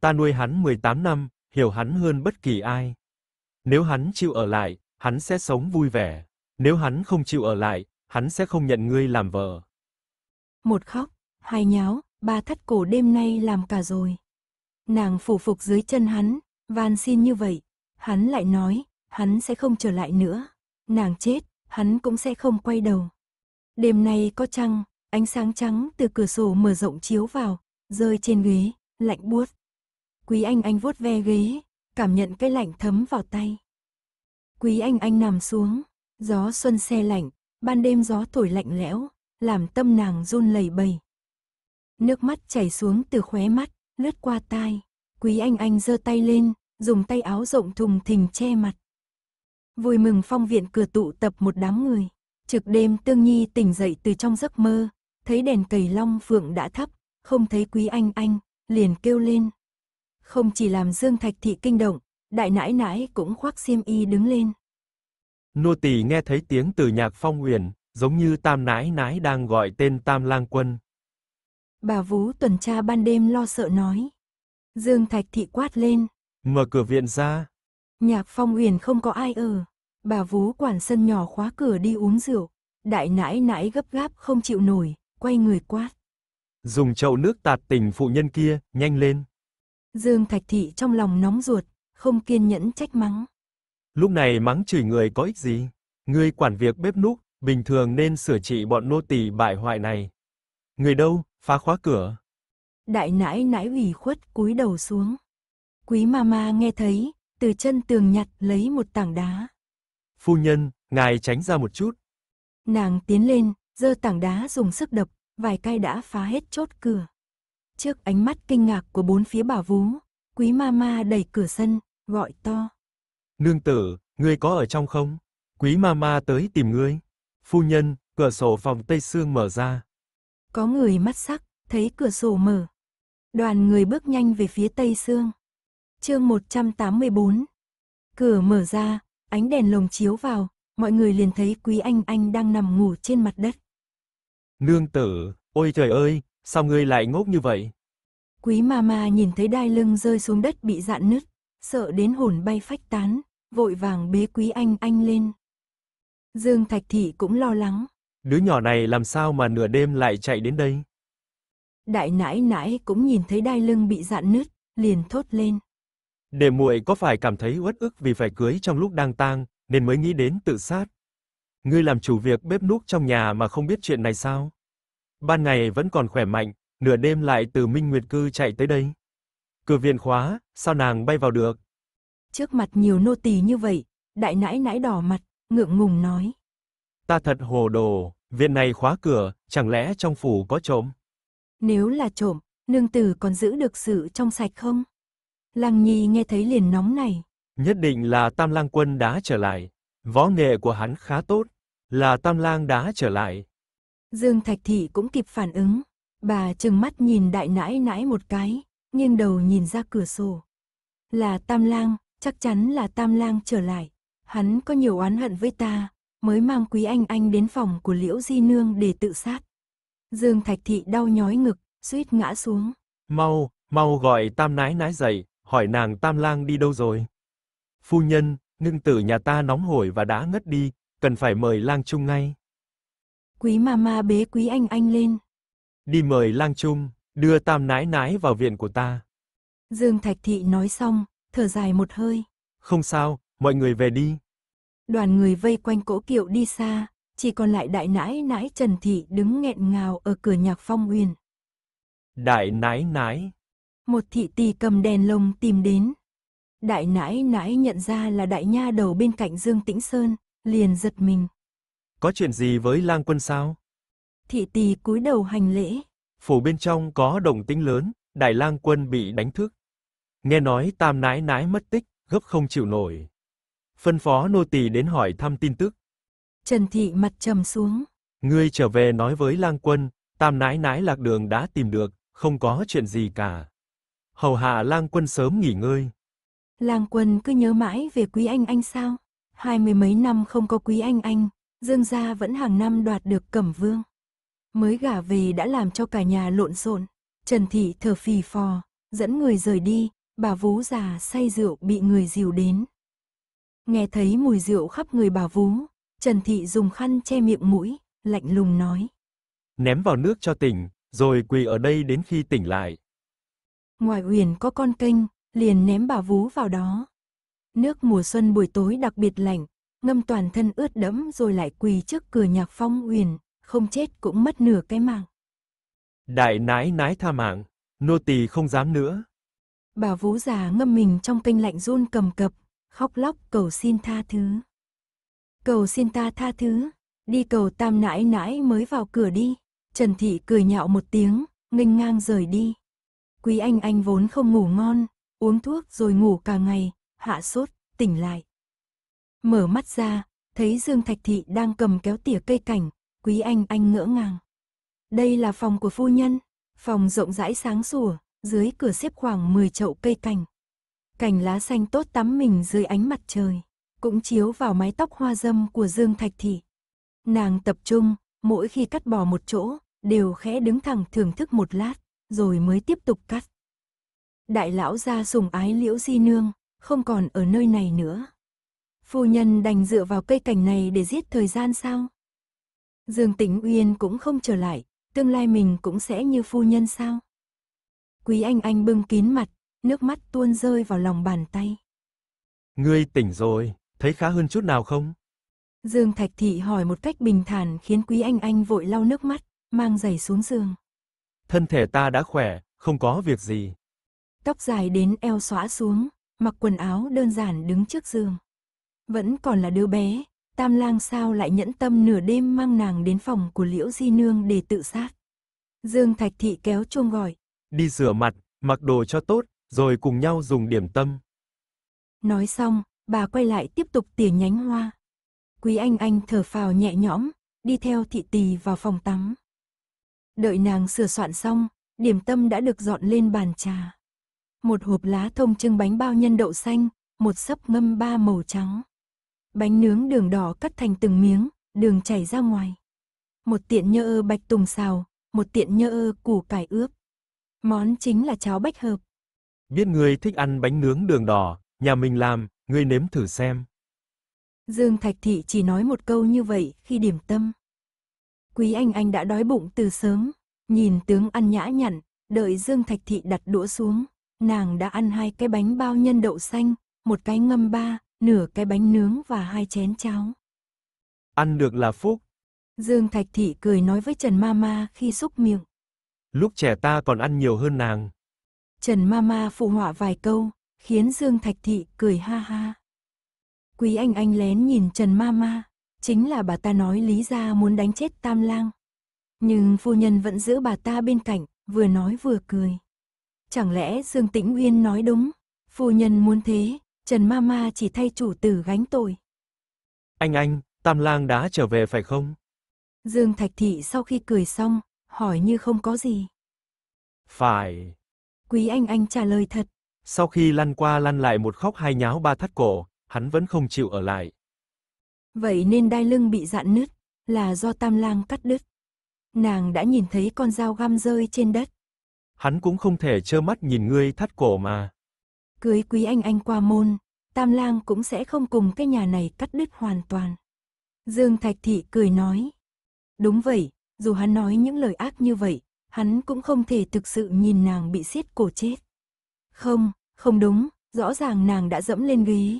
Ta nuôi hắn 18 năm, hiểu hắn hơn bất kỳ ai. Nếu hắn chịu ở lại, hắn sẽ sống vui vẻ, nếu hắn không chịu ở lại, hắn sẽ không nhận ngươi làm vợ. Một khóc, hai nháo, ba thắt cổ đêm nay làm cả rồi. Nàng phủ phục dưới chân hắn, van xin như vậy, hắn lại nói, hắn sẽ không trở lại nữa. Nàng chết, hắn cũng sẽ không quay đầu. Đêm nay có trăng, ánh sáng trắng từ cửa sổ mở rộng chiếu vào, rơi trên ghế, lạnh buốt. Quý anh anh vuốt ve ghế, cảm nhận cái lạnh thấm vào tay. Quý anh anh nằm xuống, gió xuân xe lạnh, ban đêm gió thổi lạnh lẽo, làm tâm nàng run lẩy bẩy. Nước mắt chảy xuống từ khóe mắt, lướt qua tai. Quý Anh Anh giơ tay lên, dùng tay áo rộng thùng thình che mặt. Vui mừng phong viện cửa tụ tập một đám người. Trực đêm Tương Nhi tỉnh dậy từ trong giấc mơ, thấy đèn cầy long phượng đã thấp, không thấy Quý Anh Anh, liền kêu lên. Không chỉ làm Dương Thạch Thị kinh động, đại nãi nãi cũng khoác xiêm y đứng lên. Nô tỳ nghe thấy tiếng từ nhạc phong huyền, giống như tam nãi nãi đang gọi tên tam lang quân. Bà Vú tuần tra ban đêm lo sợ nói. Dương Thạch Thị quát lên. Mở cửa viện ra. Nhạc Phong Huyền không có ai ở. Bà Vú quản sân nhỏ khóa cửa đi uống rượu. Đại nãi nãi gấp gáp không chịu nổi, quay người quát. Dùng chậu nước tạt tỉnh phụ nhân kia, nhanh lên. Dương Thạch Thị trong lòng nóng ruột, không kiên nhẫn trách mắng. Lúc này mắng chửi người có ích gì? người quản việc bếp núc, bình thường nên sửa trị bọn nô tỳ bại hoại này. Người đâu, Phá khóa cửa. Đại nãi nãi ủy khuất cúi đầu xuống. Quý mama nghe thấy, từ chân tường nhặt lấy một tảng đá. Phu nhân, ngài tránh ra một chút. Nàng tiến lên, giơ tảng đá dùng sức đập, vài cái đã phá hết chốt cửa. Trước ánh mắt kinh ngạc của bốn phía bà vú, quý mama đẩy cửa sân, gọi to. Nương tử, ngươi có ở trong không? Quý mama tới tìm ngươi. Phu nhân, cửa sổ phòng Tây Sương mở ra. Có người mắt sắc, thấy cửa sổ mở. Đoàn người bước nhanh về phía Tây Sương. chương 184. Cửa mở ra, ánh đèn lồng chiếu vào, mọi người liền thấy Quý Anh Anh đang nằm ngủ trên mặt đất. Nương tử, ôi trời ơi, sao ngươi lại ngốc như vậy? Quý Mama nhìn thấy đai lưng rơi xuống đất bị dạn nứt, sợ đến hồn bay phách tán, vội vàng bế Quý Anh Anh lên. Dương Thạch Thị cũng lo lắng, Đứa nhỏ này làm sao mà nửa đêm lại chạy đến đây? Đại nãi nãi cũng nhìn thấy đai lưng bị dạn nứt, liền thốt lên. Để muội có phải cảm thấy uất ức vì phải cưới trong lúc đang tang, nên mới nghĩ đến tự sát. Ngươi làm chủ việc bếp núc trong nhà mà không biết chuyện này sao? Ban ngày vẫn còn khỏe mạnh, nửa đêm lại từ Minh Nguyệt cư chạy tới đây. Cửa viện khóa, sao nàng bay vào được? Trước mặt nhiều nô tỳ như vậy, đại nãi nãi đỏ mặt, ngượng ngùng nói. Ta thật hồ đồ, viện này khóa cửa, chẳng lẽ trong phủ có trộm? Nếu là trộm, nương tử còn giữ được sự trong sạch không? Lăng Nhi nghe thấy liền nóng này. Nhất định là Tam Lang Quân đã trở lại, võ nghệ của hắn khá tốt, là Tam Lang đã trở lại. Dương Thạch Thị cũng kịp phản ứng, bà trừng mắt nhìn đại nãi nãi một cái, nghiêng đầu nhìn ra cửa sổ. Là Tam Lang, chắc chắn là Tam Lang trở lại, hắn có nhiều oán hận với ta, mới mang Quý Anh Anh đến phòng của Liễu Di Nương để tự sát. Dương Thạch Thị đau nhói ngực, suýt ngã xuống. Mau, mau gọi tam nái nái dậy, hỏi nàng tam lang đi đâu rồi. Phu nhân, nương tử nhà ta nóng hổi và đã ngất đi, cần phải mời lang trung ngay. Quý mama bế quý anh anh lên. Đi mời lang trung, đưa tam nái nái vào viện của ta. Dương Thạch Thị nói xong, thở dài một hơi. Không sao, mọi người về đi. Đoàn người vây quanh cỗ kiệu đi xa, chỉ còn lại đại nãi nãi Trần Thị đứng nghẹn ngào ở cửa nhạc phong uyên Đại nãi nãi. Một thị tỳ cầm đèn lồng tìm đến. Đại nãi nãi nhận ra là đại nha đầu bên cạnh Dương Tĩnh Sơn, liền giật mình. Có chuyện gì với lang quân sao? Thị tỳ cúi đầu hành lễ. Phủ bên trong có đồng tính lớn, đại lang quân bị đánh thức. Nghe nói tam nãi nãi mất tích, gấp không chịu nổi phân phó nô tỳ đến hỏi thăm tin tức. Trần Thị mặt trầm xuống. Ngươi trở về nói với lang quân, tam nãi nãi lạc đường đã tìm được, không có chuyện gì cả. Hầu hạ lang quân sớm nghỉ ngơi. Lang quân cứ nhớ mãi về quý anh anh sao? Hai mươi mấy năm không có quý anh anh, dương gia vẫn hàng năm đoạt được cẩm vương. Mới gả về đã làm cho cả nhà lộn xộn. Trần Thị thở phì phò, dẫn người rời đi, bà vú già say rượu bị người dìu đến. Nghe thấy mùi rượu khắp người bà vú, Trần Thị dùng khăn che miệng mũi, lạnh lùng nói. Ném vào nước cho tỉnh, rồi quỳ ở đây đến khi tỉnh lại. Ngoài uyển có con kênh, liền ném bà vú vào đó. Nước mùa xuân buổi tối đặc biệt lạnh, ngâm toàn thân ướt đẫm rồi lại quỳ trước cửa nhạc phong uyển, không chết cũng mất nửa cái mạng. Đại nái nái tha mạng, nô tỳ không dám nữa. Bà vú già ngâm mình trong kênh lạnh run cầm cập, khóc lóc cầu xin tha thứ. Cầu xin ta tha thứ, đi cầu tam nãi nãi mới vào cửa đi. Trần Thị cười nhạo một tiếng, nghênh ngang rời đi. Quý anh anh vốn không ngủ ngon, uống thuốc rồi ngủ cả ngày, hạ sốt, tỉnh lại. Mở mắt ra, thấy Dương Thạch Thị đang cầm kéo tỉa cây cảnh, quý anh anh ngỡ ngàng. Đây là phòng của phu nhân, phòng rộng rãi sáng sủa, dưới cửa xếp khoảng 10 chậu cây cảnh cành lá xanh tốt tắm mình dưới ánh mặt trời, cũng chiếu vào mái tóc hoa dâm của Dương Thạch Thị. Nàng tập trung, mỗi khi cắt bỏ một chỗ, đều khẽ đứng thẳng thưởng thức một lát, rồi mới tiếp tục cắt. Đại lão gia sùng ái liễu di nương, không còn ở nơi này nữa. Phu nhân đành dựa vào cây cảnh này để giết thời gian sao? Dương Tĩnh Uyên cũng không trở lại, tương lai mình cũng sẽ như phu nhân sao? Quý Anh Anh bưng kín mặt, nước mắt tuôn rơi vào lòng bàn tay. Ngươi tỉnh rồi, thấy khá hơn chút nào không? Dương Thạch Thị hỏi một cách bình thản khiến Quý Anh Anh vội lau nước mắt, mang giày xuống giường. Thân thể ta đã khỏe, không có việc gì. Tóc dài đến eo xóa xuống, mặc quần áo đơn giản đứng trước giường. Vẫn còn là đứa bé, Tam Lang sao lại nhẫn tâm nửa đêm mang nàng đến phòng của Liễu Di Nương để tự sát. Dương Thạch Thị kéo chuông gọi. Đi rửa mặt, mặc đồ cho tốt, rồi cùng nhau dùng điểm tâm. Nói xong, bà quay lại tiếp tục tỉa nhánh hoa. Quý Anh Anh thở phào nhẹ nhõm, đi theo thị tỳ vào phòng tắm. Đợi nàng sửa soạn xong, điểm tâm đã được dọn lên bàn trà. Một hộp lá thông trưng bánh bao nhân đậu xanh, một sấp ngâm ba màu trắng. Bánh nướng đường đỏ cắt thành từng miếng, đường chảy ra ngoài. Một tiện nhơ bạch tùng xào, một tiện nhơ củ cải ướp. Món chính là cháo bách hợp, biết ngươi thích ăn bánh nướng đường đỏ, nhà mình làm, ngươi nếm thử xem. Dương Thạch Thị chỉ nói một câu như vậy khi điểm tâm. Quý Anh Anh đã đói bụng từ sớm, nhìn tướng ăn nhã nhặn, đợi Dương Thạch Thị đặt đũa xuống, nàng đã ăn hai cái bánh bao nhân đậu xanh, một cái ngâm ba, nửa cái bánh nướng và hai chén cháo. Ăn được là phúc. Dương Thạch Thị cười nói với Trần Mama khi xúc miệng. Lúc trẻ ta còn ăn nhiều hơn nàng. Trần Mama phụ họa vài câu, khiến Dương Thạch Thị cười ha ha. Quý Anh Anh lén nhìn Trần Mama, chính là bà ta nói lý ra muốn đánh chết Tam Lang. Nhưng phu nhân vẫn giữ bà ta bên cạnh, vừa nói vừa cười. Chẳng lẽ Dương Tĩnh Uyên nói đúng, phu nhân muốn thế, Trần Mama chỉ thay chủ tử gánh tội. Anh anh, Tam Lang đã trở về phải không? Dương Thạch Thị sau khi cười xong, hỏi như không có gì. Phải. Quý Anh Anh trả lời thật. Sau khi lăn qua lăn lại một khóc hai nháo ba thắt cổ, hắn vẫn không chịu ở lại. Vậy nên đai lưng bị dạn nứt, là do tam lang cắt đứt. Nàng đã nhìn thấy con dao găm rơi trên đất. Hắn cũng không thể trơ mắt nhìn ngươi thắt cổ mà. Cưới quý anh anh qua môn, tam lang cũng sẽ không cùng cái nhà này cắt đứt hoàn toàn. Dương Thạch Thị cười nói. Đúng vậy, dù hắn nói những lời ác như vậy, hắn cũng không thể thực sự nhìn nàng bị siết cổ chết. Không, không đúng, rõ ràng nàng đã dẫm lên ghế.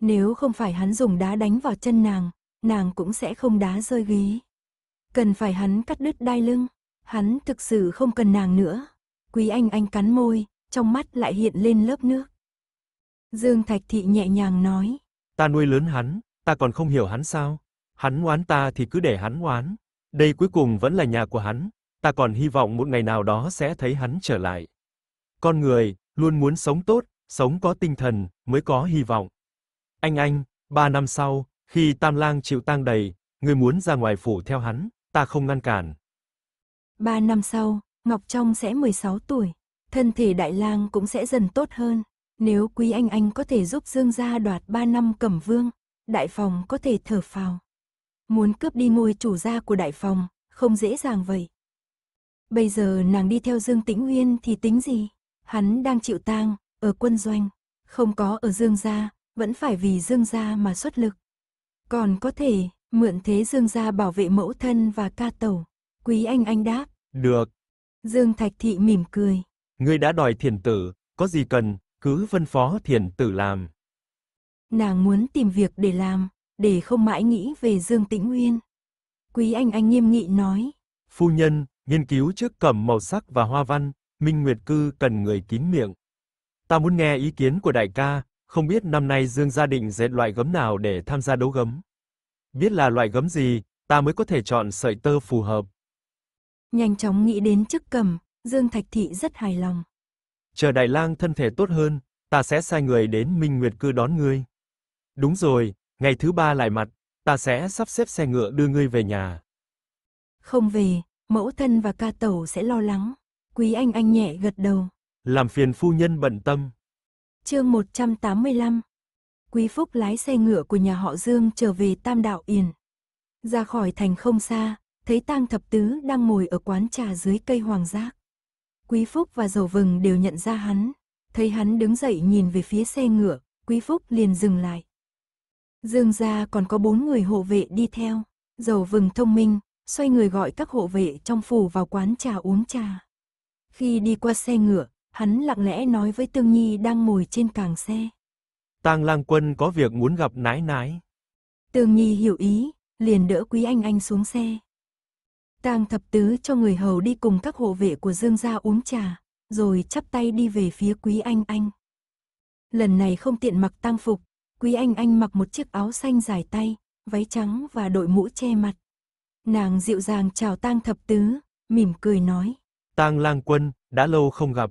Nếu không phải hắn dùng đá đánh vào chân nàng, nàng cũng sẽ không đá rơi ghế. Cần phải hắn cắt đứt đai lưng, hắn thực sự không cần nàng nữa. Quý anh anh cắn môi, trong mắt lại hiện lên lớp nước. Dương Thạch Thị nhẹ nhàng nói. Ta nuôi lớn hắn, ta còn không hiểu hắn sao. Hắn oán ta thì cứ để hắn oán. Đây cuối cùng vẫn là nhà của hắn, ta còn hy vọng một ngày nào đó sẽ thấy hắn trở lại. Con người luôn muốn sống tốt, sống có tinh thần mới có hy vọng. Anh anh, ba năm sau, khi Tam Lang chịu tang đầy, người muốn ra ngoài phủ theo hắn, ta không ngăn cản. Ba năm sau, Ngọc Trong sẽ 16 tuổi, thân thể Đại Lang cũng sẽ dần tốt hơn. Nếu Quý Anh Anh có thể giúp Dương gia đoạt ba năm cẩm vương, Đại Phòng có thể thở phào. Muốn cướp đi ngôi chủ gia của Đại Phòng, không dễ dàng vậy. Bây giờ nàng đi theo Dương Tĩnh Uyên thì tính gì? Hắn đang chịu tang, ở quân doanh, không có ở Dương gia, vẫn phải vì Dương gia mà xuất lực. Còn có thể, mượn thế Dương gia bảo vệ mẫu thân và ca tẩu. Quý anh anh đáp. Được. Dương Thạch Thị mỉm cười. Ngươi đã đòi thiền tử, có gì cần, cứ phân phó thiền tử làm. Nàng muốn tìm việc để làm, để không mãi nghĩ về Dương Tĩnh Uyên. Quý anh anh nghiêm nghị nói. Phu nhân, nghiên cứu trước cẩm màu sắc và hoa văn, Minh Nguyệt Cư cần người kín miệng. Ta muốn nghe ý kiến của đại ca, không biết năm nay Dương gia định dệt loại gấm nào để tham gia đấu gấm. Biết là loại gấm gì, ta mới có thể chọn sợi tơ phù hợp. Nhanh chóng nghĩ đến chiếc cẩm Dương Thạch Thị rất hài lòng. Chờ Đại Lang thân thể tốt hơn, ta sẽ sai người đến Minh Nguyệt Cư đón ngươi. Đúng rồi, ngày thứ ba lại mặt, ta sẽ sắp xếp xe ngựa đưa ngươi về nhà. Không về, mẫu thân và ca tẩu sẽ lo lắng. Quý anh anh nhẹ gật đầu. Làm phiền phu nhân bận tâm. chương 185 Quý Phúc lái xe ngựa của nhà họ Dương trở về Tam Đạo Yển. Ra khỏi thành không xa, thấy Tang Thập Tứ đang ngồi ở quán trà dưới cây hoàng giác. Quý Phúc và Dầu Vừng đều nhận ra hắn. Thấy hắn đứng dậy nhìn về phía xe ngựa, Quý Phúc liền dừng lại. Dương gia còn có bốn người hộ vệ đi theo. Dầu Vừng thông minh, xoay người gọi các hộ vệ trong phủ vào quán trà uống trà. Khi đi qua xe ngựa, hắn lặng lẽ nói với Tương Nhi đang ngồi trên càng xe. Tang Lang Quân có việc muốn gặp nái nái. Tương Nhi hiểu ý, liền đỡ Quý Anh Anh xuống xe. Tang Thập Tứ cho người hầu đi cùng các hộ vệ của Dương gia uống trà, rồi chắp tay đi về phía Quý Anh Anh. Lần này không tiện mặc tang phục, Quý Anh Anh mặc một chiếc áo xanh dài tay, váy trắng và đội mũ che mặt. Nàng dịu dàng chào Tang Thập Tứ, mỉm cười nói. Tang Lang Quân, đã lâu không gặp.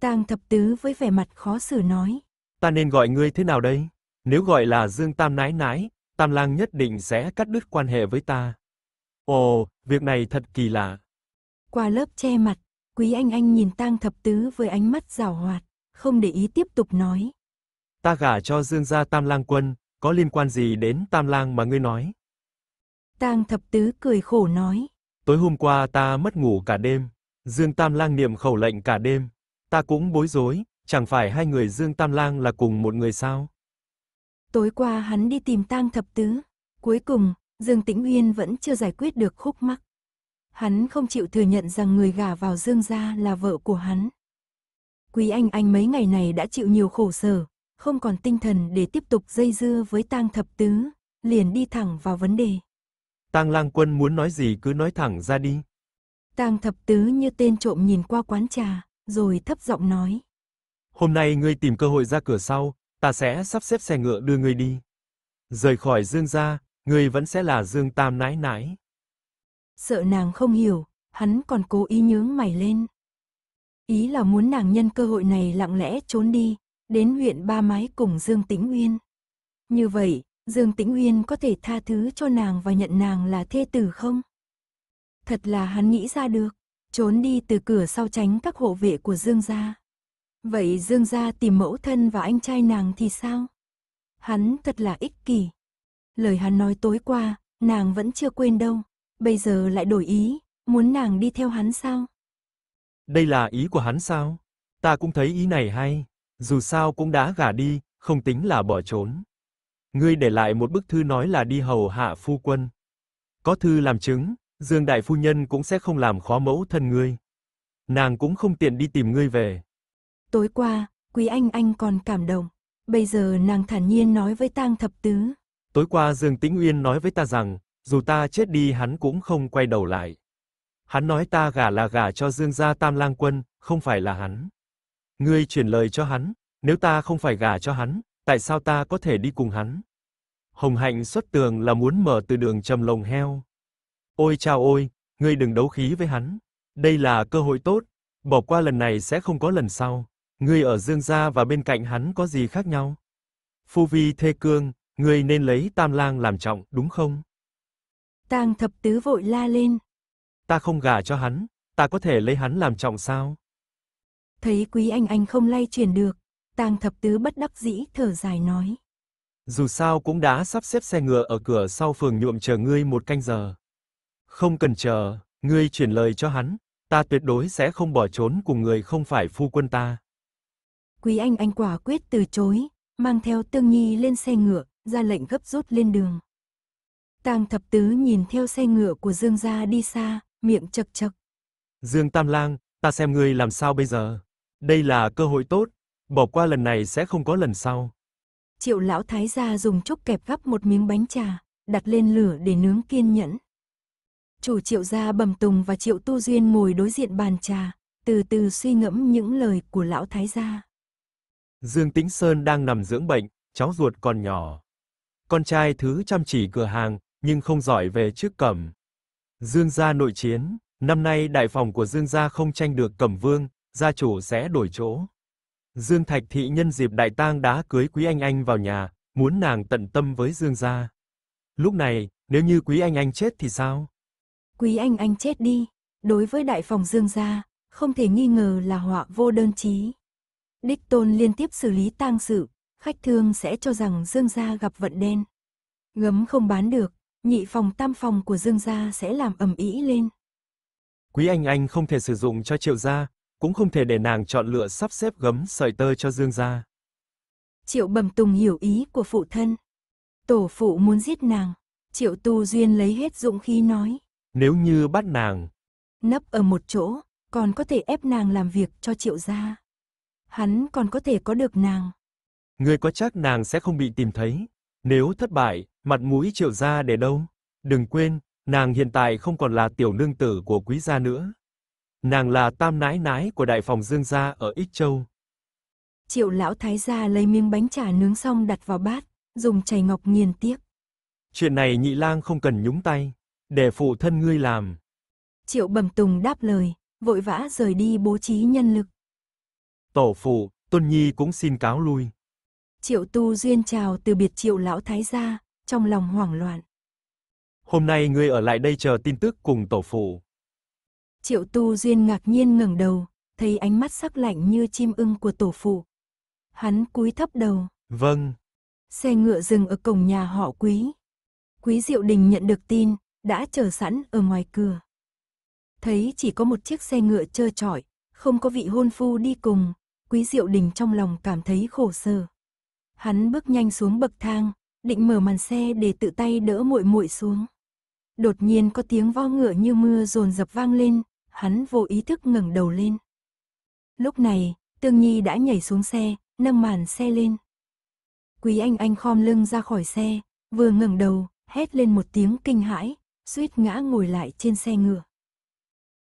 Tang Thập Tứ với vẻ mặt khó xử nói. Ta nên gọi ngươi thế nào đây? Nếu gọi là Dương Tam Nái nãi Tam Lang nhất định sẽ cắt đứt quan hệ với ta. Ồ, việc này thật kỳ lạ. Qua lớp che mặt, Quý Anh Anh nhìn Tang Thập Tứ với ánh mắt rào hoạt, không để ý tiếp tục nói. Ta gả cho Dương gia Tam Lang Quân, có liên quan gì đến Tam Lang mà ngươi nói? Tang thập tứ cười khổ nói. Tối hôm qua ta mất ngủ cả đêm. Dương Tam Lang niệm khẩu lệnh cả đêm. Ta cũng bối rối, chẳng phải hai người Dương Tam Lang là cùng một người sao? Tối qua hắn đi tìm Tang thập tứ. Cuối cùng, Dương Tĩnh Uyên vẫn chưa giải quyết được khúc mắc. Hắn không chịu thừa nhận rằng người gả vào Dương gia là vợ của hắn. Quý Anh Anh mấy ngày này đã chịu nhiều khổ sở, không còn tinh thần để tiếp tục dây dưa với tang thập tứ, liền đi thẳng vào vấn đề. Tang Lang Quân muốn nói gì cứ nói thẳng ra đi. Tang Thập Tứ như tên trộm nhìn qua quán trà, rồi thấp giọng nói. Hôm nay ngươi tìm cơ hội ra cửa sau, ta sẽ sắp xếp xe ngựa đưa ngươi đi. Rời khỏi Dương gia, ngươi vẫn sẽ là Dương Tam nãi nãi. Sợ nàng không hiểu, hắn còn cố ý nhướng mày lên. Ý là muốn nàng nhân cơ hội này lặng lẽ trốn đi, đến huyện Ba Mái cùng Dương Tĩnh Uyên. Như vậy, Dương Tĩnh Uyên có thể tha thứ cho nàng và nhận nàng là thê tử không? Thật là hắn nghĩ ra được, trốn đi từ cửa sau tránh các hộ vệ của Dương gia. Vậy Dương gia tìm mẫu thân và anh trai nàng thì sao? Hắn thật là ích kỷ. Lời hắn nói tối qua, nàng vẫn chưa quên đâu, bây giờ lại đổi ý, muốn nàng đi theo hắn sao? Đây là ý của hắn sao? Ta cũng thấy ý này hay, dù sao cũng đã gả đi, không tính là bỏ trốn. Ngươi để lại một bức thư nói là đi hầu hạ phu quân. Có thư làm chứng, Dương đại phu nhân cũng sẽ không làm khó mẫu thân ngươi. Nàng cũng không tiện đi tìm ngươi về. Tối qua, Quý Anh Anh còn cảm động. Bây giờ nàng thản nhiên nói với Tang Thập Tứ. Tối qua Dương Tĩnh Uyên nói với ta rằng, dù ta chết đi hắn cũng không quay đầu lại. Hắn nói ta gả là gả cho Dương gia Tam Lang quân, không phải là hắn. Ngươi truyền lời cho hắn, nếu ta không phải gả cho hắn, tại sao ta có thể đi cùng hắn? Hồng Hạnh xuất tường là muốn mở từ đường trầm lồng heo. Ôi chao ôi, ngươi đừng đấu khí với hắn. Đây là cơ hội tốt, bỏ qua lần này sẽ không có lần sau. Ngươi ở Dương gia và bên cạnh hắn có gì khác nhau? Phu vi Thê Cương, ngươi nên lấy Tam Lang làm trọng, đúng không? Tang Thập Tứ vội la lên. Ta không gả cho hắn, ta có thể lấy hắn làm trọng sao? Thấy Quý Anh Anh không lay chuyển được, Tang thập tứ bất đắc dĩ thở dài nói. Dù sao cũng đã sắp xếp xe ngựa ở cửa sau phường nhuộm chờ ngươi một canh giờ. Không cần chờ, ngươi chuyển lời cho hắn, ta tuyệt đối sẽ không bỏ trốn cùng người không phải phu quân ta. Quý anh anh quả quyết từ chối, mang theo Tương Nhi lên xe ngựa, ra lệnh gấp rút lên đường. Tang thập tứ nhìn theo xe ngựa của Dương gia đi xa, miệng chậc chậc. Dương Tam Lang, ta xem ngươi làm sao bây giờ. Đây là cơ hội tốt, Bỏ qua lần này sẽ không có lần sau. Triệu lão thái gia dùng chúc kẹp gắp một miếng bánh trà, đặt lên lửa để nướng kiên nhẫn. Chủ triệu gia bầm tùng và triệu tu duyên ngồi đối diện bàn trà, từ từ suy ngẫm những lời của lão thái gia. Dương Tĩnh Sơn đang nằm dưỡng bệnh, cháu ruột còn nhỏ. Con trai thứ chăm chỉ cửa hàng, nhưng không giỏi về trước cẩm. Dương gia nội chiến, năm nay đại phòng của Dương gia không tranh được cẩm vương, gia chủ sẽ đổi chỗ. Dương Thạch thị nhân dịp đại tang đã cưới Quý Anh Anh vào nhà, muốn nàng tận tâm với Dương gia. Lúc này, nếu như Quý Anh Anh chết thì sao? Quý Anh Anh chết đi, đối với đại phòng Dương gia, không thể nghi ngờ là họa vô đơn chí. Đích Tôn liên tiếp xử lý tang sự, khách thương sẽ cho rằng Dương gia gặp vận đen. Gấm không bán được, nhị phòng tam phòng của Dương gia sẽ làm ầm ĩ lên. Quý Anh Anh không thể sử dụng cho Triệu gia, cũng không thể để nàng chọn lựa sắp xếp gấm sợi tơ cho Dương gia. Triệu Bẩm Tùng hiểu ý của phụ thân. Tổ phụ muốn giết nàng, Triệu Tu Duyên lấy hết dũng khí nói. Nếu như bắt nàng, nấp ở một chỗ, còn có thể ép nàng làm việc cho Triệu gia. Hắn còn có thể có được nàng. Ngươi có chắc nàng sẽ không bị tìm thấy? Nếu thất bại, mặt mũi Triệu gia để đâu? Đừng quên, nàng hiện tại không còn là tiểu nương tử của quý gia nữa. Nàng là tam nãi nãi của đại phòng Dương gia ở Ích Châu. Triệu lão thái gia lấy miếng bánh trà nướng xong đặt vào bát, dùng chày ngọc nghiền tiếp. Chuyện này nhị lang không cần nhúng tay, để phụ thân ngươi làm. Triệu bẩm tùng đáp lời, vội vã rời đi bố trí nhân lực. Tổ phụ, Tôn Nhi cũng xin cáo lui. Triệu tu duyên chào từ biệt triệu lão thái gia, trong lòng hoảng loạn. Hôm nay ngươi ở lại đây chờ tin tức cùng tổ phụ. Triệu Tu Duyên ngạc nhiên ngẩng đầu, thấy ánh mắt sắc lạnh như chim ưng của tổ phụ. Hắn cúi thấp đầu. Vâng. Xe ngựa dừng ở cổng nhà họ quý. Quý Diệu Đình nhận được tin, đã chờ sẵn ở ngoài cửa. Thấy chỉ có một chiếc xe ngựa trơ trọi, không có vị hôn phu đi cùng, Quý Diệu Đình trong lòng cảm thấy khổ sở. Hắn bước nhanh xuống bậc thang, định mở màn xe để tự tay đỡ muội muội xuống. Đột nhiên có tiếng vo ngựa như mưa dồn dập vang lên, hắn vô ý thức ngẩng đầu lên. Lúc này, Tương Nhi đã nhảy xuống xe, nâng màn xe lên. Quý Anh Anh khom lưng ra khỏi xe, vừa ngẩng đầu, hét lên một tiếng kinh hãi, suýt ngã ngồi lại trên xe ngựa.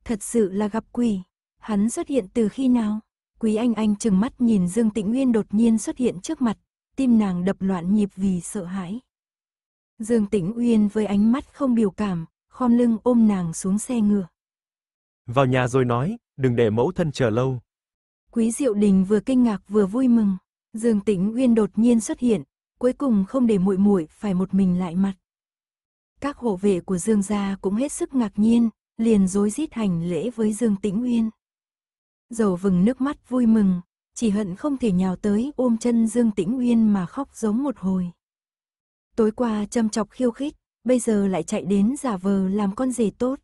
Thật sự là gặp quỷ, hắn xuất hiện từ khi nào? Quý Anh Anh chừng mắt nhìn Dương Tịnh Nguyên đột nhiên xuất hiện trước mặt, tim nàng đập loạn nhịp vì sợ hãi. Dương Tĩnh Uyên với ánh mắt không biểu cảm, khom lưng ôm nàng xuống xe ngựa. Vào nhà rồi nói, đừng để mẫu thân chờ lâu. Quý Diệu Đình vừa kinh ngạc vừa vui mừng. Dương Tĩnh Uyên đột nhiên xuất hiện, cuối cùng không để muội muội phải một mình lại mặt. Các hộ vệ của Dương gia cũng hết sức ngạc nhiên, liền rối rít hành lễ với Dương Tĩnh Uyên. Dầu vừng nước mắt vui mừng, chỉ hận không thể nhào tới ôm chân Dương Tĩnh Uyên mà khóc giống một hồi. Tối qua châm chọc khiêu khích, bây giờ lại chạy đến giả vờ làm con rể tốt.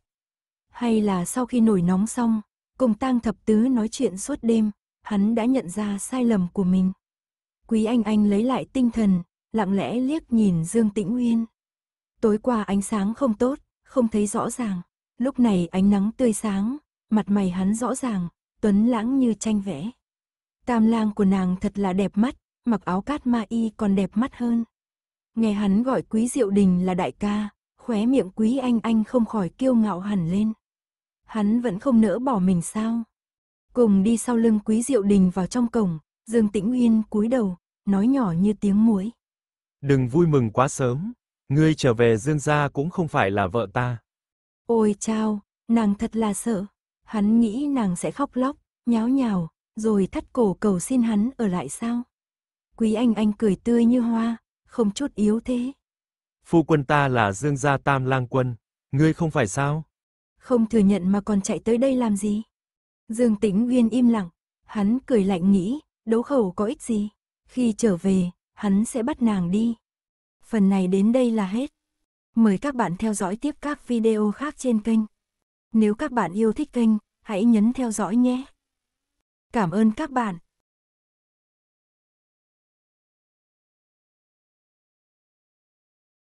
Hay là sau khi nổi nóng xong, cùng tang thập tứ nói chuyện suốt đêm, hắn đã nhận ra sai lầm của mình. Quý Anh Anh lấy lại tinh thần, lặng lẽ liếc nhìn Dương Tĩnh nguyên. Tối qua ánh sáng không tốt, không thấy rõ ràng. Lúc này ánh nắng tươi sáng, mặt mày hắn rõ ràng, tuấn lãng như tranh vẽ. Tam lang của nàng thật là đẹp mắt, mặc áo cát ma y còn đẹp mắt hơn. Nghe hắn gọi quý diệu đình là đại ca, khóe miệng quý anh anh không khỏi kiêu ngạo hẳn lên hắn vẫn không nỡ bỏ mình sao? Cùng đi sau lưng Quý Diệu Đình vào trong cổng, Dương Tĩnh Uyên cúi đầu, nói nhỏ như tiếng muối Đừng vui mừng quá sớm, ngươi trở về Dương gia cũng không phải là vợ ta. Ôi chao, nàng thật là sợ, hắn nghĩ nàng sẽ khóc lóc, nháo nhào, rồi thắt cổ cầu xin hắn ở lại sao? Quý Anh Anh cười tươi như hoa, không chút yếu thế. Phu quân ta là Dương gia Tam Lang quân, ngươi không phải sao? không thừa nhận mà còn chạy tới đây làm gì. Dương Tĩnh Uyên im lặng, hắn cười lạnh nghĩ, đấu khẩu có ích gì, khi trở về, hắn sẽ bắt nàng đi. Phần này đến đây là hết. Mời các bạn theo dõi tiếp các video khác trên kênh. Nếu các bạn yêu thích kênh, hãy nhấn theo dõi nhé. Cảm ơn các bạn.